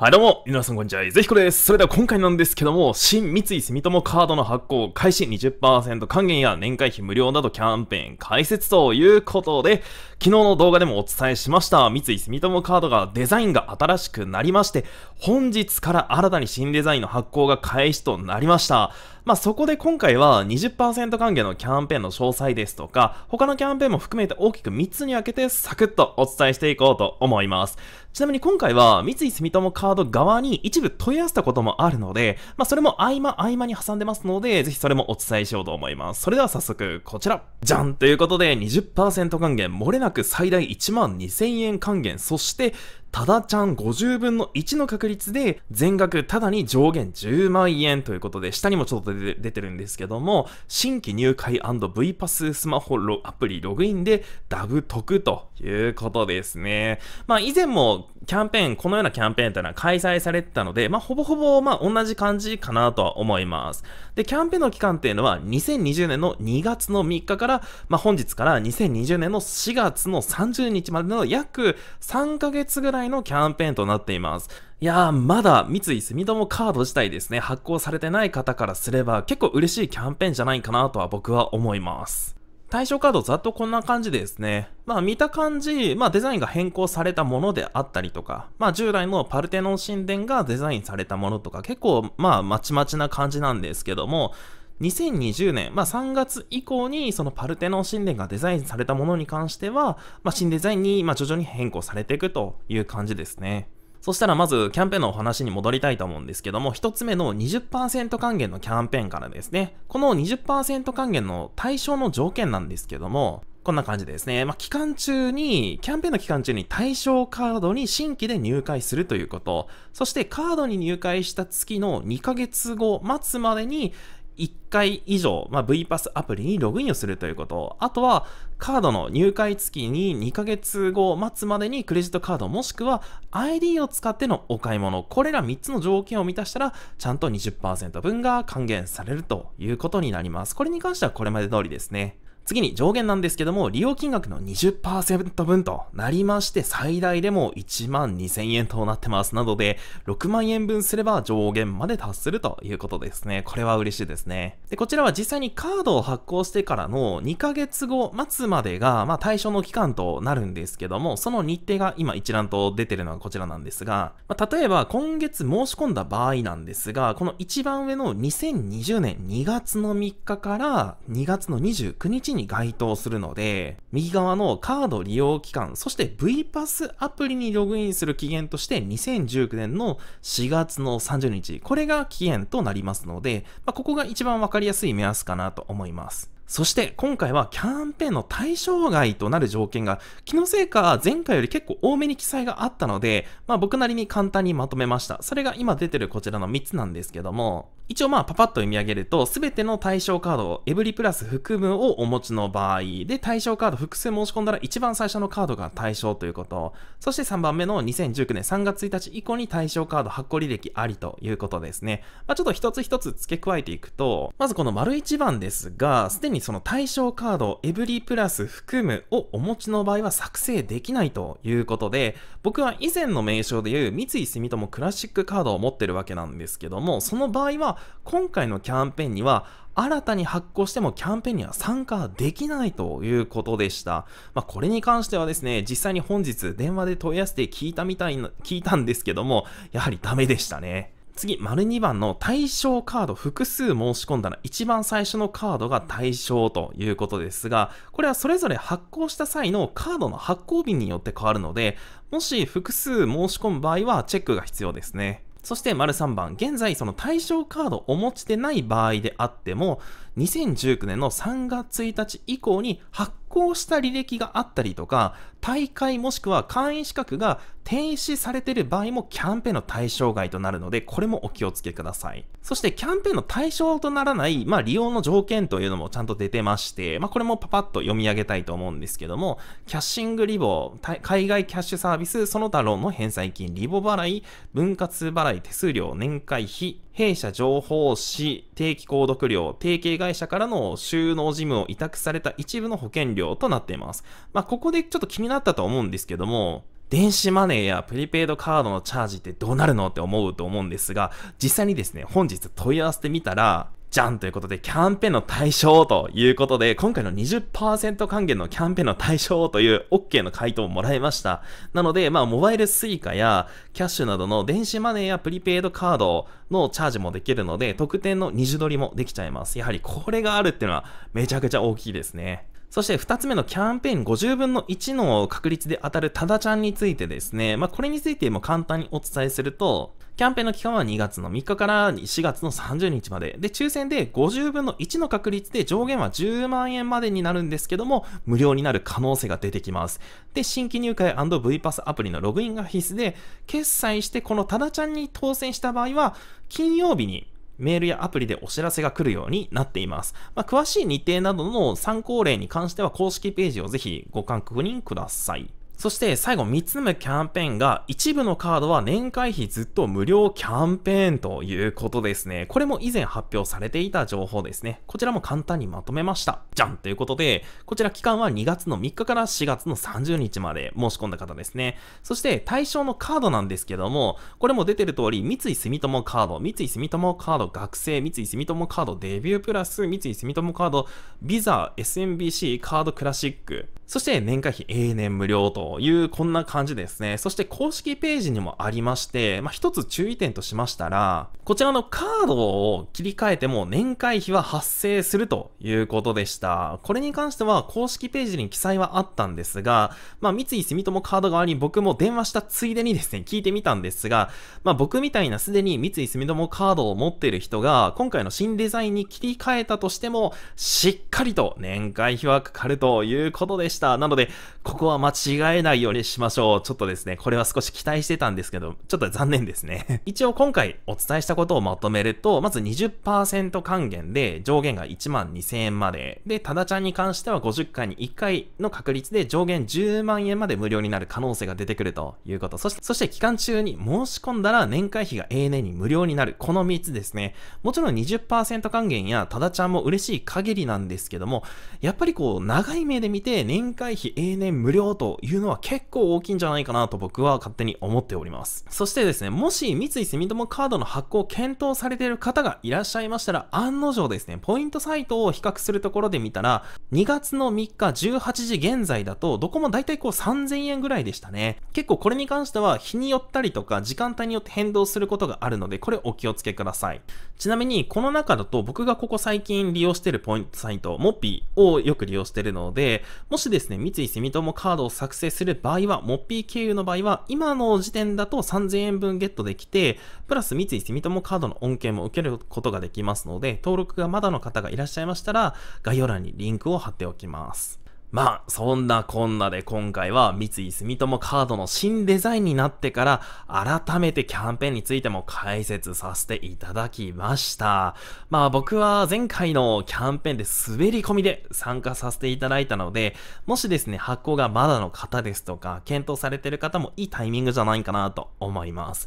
はいどうも、皆さんこんにちは。ぜひこれです。それでは今回なんですけども、新三井住友カードの発行開始20%還元や年会費無料などキャンペーン開設ということで、昨日の動画でもお伝えしました、三井住友カードがデザインが新しくなりまして、本日から新たに新デザインの発行が開始となりました。まあ、そこで今回は20%還元のキャンペーンの詳細ですとか、他のキャンペーンも含めて大きく3つに分けてサクッとお伝えしていこうと思います。ちなみに今回は三井住友カードカード側に一部問い合わせたこともあるので、まあ、それも合間合間に挟んでますので、ぜひそれもお伝えしようと思います。それでは早速、こちら。じゃんということで20%還元、漏れなく最大1万2000円還元、そして、ただちゃん50分の1の確率で全額ただに上限10万円ということで、下にもちょっと出てるんですけども、新規入会 &V パススマホアプリログインでダブ得ということですね。まあ以前もキャンペーン、このようなキャンペーンというのは開催されてたので、まあ、ほぼほぼ、まあ、同じ感じかなとは思います。で、キャンペーンの期間っていうのは、2020年の2月の3日から、まあ、本日から2020年の4月の30日までの約3ヶ月ぐらいのキャンペーンとなっています。いやー、まだ三井住友カード自体ですね、発行されてない方からすれば結構嬉しいキャンペーンじゃないかなとは僕は思います。対象カードざっとこんな感じですね。まあ見た感じ、まあデザインが変更されたものであったりとか、まあ従来のパルテノン神殿がデザインされたものとか、結構まあまちまちな感じなんですけども、2020年、まあ3月以降にそのパルテノン神殿がデザインされたものに関しては、まあ新デザインにま徐々に変更されていくという感じですね。そしたらまずキャンペーンのお話に戻りたいと思うんですけども、一つ目の20%還元のキャンペーンからですね、この20%還元の対象の条件なんですけども、こんな感じですね。まあ、期間中に、キャンペーンの期間中に対象カードに新規で入会するということ。そしてカードに入会した月の2ヶ月後、末までに、1回以上、まあ、V パスアプリにログインをするということ、あとはカードの入会月に2ヶ月後待つまでにクレジットカードもしくは ID を使ってのお買い物、これら3つの条件を満たしたら、ちゃんと20%分が還元されるということになります。これに関してはこれまで通りですね。次に上限なんですけども、利用金額の20%分となりまして、最大でも1万2000円となってます。なので、6万円分すれば上限まで達するということですね。これは嬉しいですね。で、こちらは実際にカードを発行してからの2ヶ月後末までが、まあ、対象の期間となるんですけども、その日程が今一覧と出てるのがこちらなんですが、まあ、例えば今月申し込んだ場合なんですが、この一番上の2020年2月の3日から2月の29日にに該当するので、右側のカード利用期間、そして VPass アプリにログインする期限として2019年の4月の30日、これが期限となりますので、まあ、ここが一番わかりやすい目安かなと思います。そして今回はキャンペーンの対象外となる条件が気のせいか前回より結構多めに記載があったので、まあ僕なりに簡単にまとめました。それが今出てるこちらの3つなんですけども、一応まあパパッと読み上げると、すべての対象カードをエブリプラス含むをお持ちの場合、で対象カード複数申し込んだら一番最初のカードが対象ということ、そして3番目の2019年3月1日以降に対象カード発行履歴ありということですね。まあちょっと一つ一つ付け加えていくと、まずこの丸1番ですが、すでににその対象カード、エブリプラス含むをお持ちの場合は作成できないということで、僕は以前の名称でいう三井住友クラシックカードを持ってるわけなんですけども、その場合は今回のキャンペーンには新たに発行してもキャンペーンには参加できないということでした。まあ、これに関してはですね、実際に本日電話で問い合わせて聞いたみたいな、聞いたんですけども、やはりダメでしたね。次、丸2番の対象カード複数申し込んだら一番最初のカードが対象ということですが、これはそれぞれ発行した際のカードの発行日によって変わるので、もし複数申し込む場合はチェックが必要ですね。そして、丸3番、現在その対象カードをお持ちでない場合であっても、2019年の3月1日以降に発行した履歴があったりとか、大会もしくは会員資格が停止されている場合もキャンペーンの対象外となるので、これもお気をつけください。そしてキャンペーンの対象とならない、まあ利用の条件というのもちゃんと出てまして、まあこれもパパッと読み上げたいと思うんですけども、キャッシングリボ、海外キャッシュサービス、その他論の返済金、リボ払い、分割払い、手数料、年会費、弊社情報誌、定期購読料、提携会社からの収納事務を委託された一部の保険料、料となっています。まあ、ここでちょっと気になったと思うんですけども、電子マネーやプリペイドカードのチャージってどうなるのって思うと思うんですが、実際にですね、本日問い合わせてみたら、じゃんということで、キャンペーンの対象ということで、今回の20%還元のキャンペーンの対象という OK の回答をもらいました。なので、まあ、モバイル suica やキャッシュなどの電子マネーやプリペイドカードのチャージもできるので、特典の二重取りもできちゃいます。やはりこれがあるっていうのはめちゃくちゃ大きいですね。そして2つ目のキャンペーン50分の1の確率で当たるタダちゃんについてですね、まあ、これについても簡単にお伝えすると、キャンペーンの期間は2月の3日から4月の30日まで。で、抽選で50分の1の確率で上限は10万円までになるんですけども、無料になる可能性が出てきます。で、新規入会 &V パスアプリのログインが必須で、決済してこのタダちゃんに当選した場合は、金曜日にメールやアプリでお知らせが来るようになっています。まあ、詳しい日程などの参考例に関しては公式ページをぜひご確認ください。そして最後3つ目キャンペーンが一部のカードは年会費ずっと無料キャンペーンということですね。これも以前発表されていた情報ですね。こちらも簡単にまとめました。じゃんということで、こちら期間は2月の3日から4月の30日まで申し込んだ方ですね。そして対象のカードなんですけども、これも出てる通り、三井住友カード、三井住友カード学生、三井住友カードデビュープラス、三井住友カードビザ、SMBC、カードクラシック、そして年会費永年無料というこんな感じですね。そして公式ページにもありまして、まあ、一つ注意点としましたら、こちらのカードを切り替えても年会費は発生するということでした。これに関しては公式ページに記載はあったんですが、まあ、三井住友カード側に僕も電話したついでにですね、聞いてみたんですが、まあ、僕みたいなすでに三井住友カードを持っている人が、今回の新デザインに切り替えたとしても、しっかりと年会費はかかるということでした。した。なので、ここは間違えないようにしましょう。ちょっとですね、これは少し期待してたんですけど、ちょっと残念ですね。一応今回お伝えしたことをまとめると、まず20%還元で上限が1万2000円まで。で、タダちゃんに関しては50回に1回の確率で上限10万円まで無料になる可能性が出てくるということ。そして、そして期間中に申し込んだら年会費が永年に無料になる。この3つですね。もちろん20%還元やタダちゃんも嬉しい限りなんですけども、やっぱりこう、長い目で見て年年会費永年無料というのは結構大きいんじゃないかなと僕は勝手に思っております。そしてですね、もし三井住友カードの発行を検討されている方がいらっしゃいましたら、案の定ですね、ポイントサイトを比較するところで見たら、2月の3日18時現在だと、どこも大体こう3000円ぐらいでしたね。結構これに関しては日によったりとか時間帯によって変動することがあるので、これお気をつけください。ちなみに、この中だと僕がここ最近利用してるポイントサイト、モッピーをよく利用してるので、もしですですね、三井住友カードを作成する場合は、モッピー経由の場合は、今の時点だと3000円分ゲットできて、プラス三井住友カードの恩恵も受けることができますので、登録がまだの方がいらっしゃいましたら、概要欄にリンクを貼っておきます。まあ、そんなこんなで今回は三井住友カードの新デザインになってから改めてキャンペーンについても解説させていただきました。まあ僕は前回のキャンペーンで滑り込みで参加させていただいたので、もしですね、発行がまだの方ですとか、検討されている方もいいタイミングじゃないかなと思います。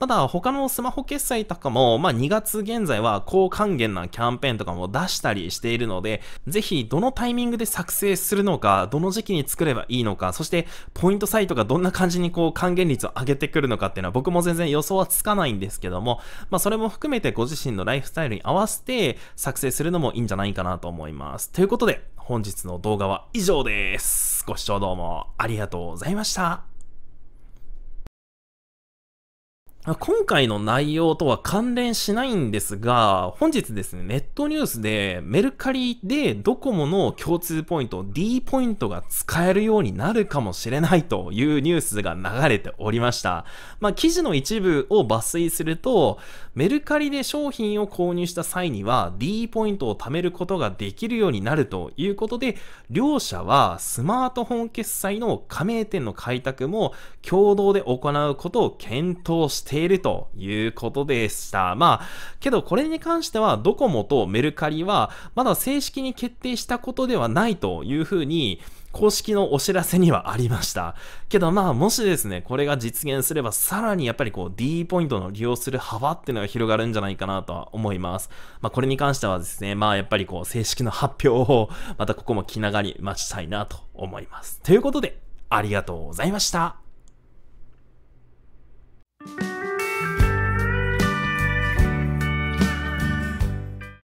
ただ他のスマホ決済とかも、まあ、2月現在は高還元なキャンペーンとかも出したりしているので、ぜひどのタイミングで作成するるのか、どの時期に作ればいいのか、そしてポイントサイトがどんな感じにこう還元率を上げてくるのかっていうのは僕も全然予想はつかないんですけども、まあそれも含めてご自身のライフスタイルに合わせて作成するのもいいんじゃないかなと思います。ということで、本日の動画は以上です。ご視聴どうもありがとうございました。今回の内容とは関連しないんですが、本日ですね、ネットニュースでメルカリでドコモの共通ポイント、D ポイントが使えるようになるかもしれないというニュースが流れておりました。まあ、記事の一部を抜粋すると、メルカリで商品を購入した際には D ポイントを貯めることができるようになるということで、両社はスマートフォン決済の加盟店の開拓も共同で行うことを検討してているということでした。まあ、けどこれに関してはドコモとメルカリはまだ正式に決定したことではないというふうに、公式のお知らせにはありました。けどまあもしですね、これが実現すればさらにやっぱりこう D ポイントの利用する幅っていうのが広がるんじゃないかなとは思います。まあこれに関してはですね、まあやっぱりこう正式の発表をまたここも気長に待ちたいなと思います。ということで、ありがとうございました。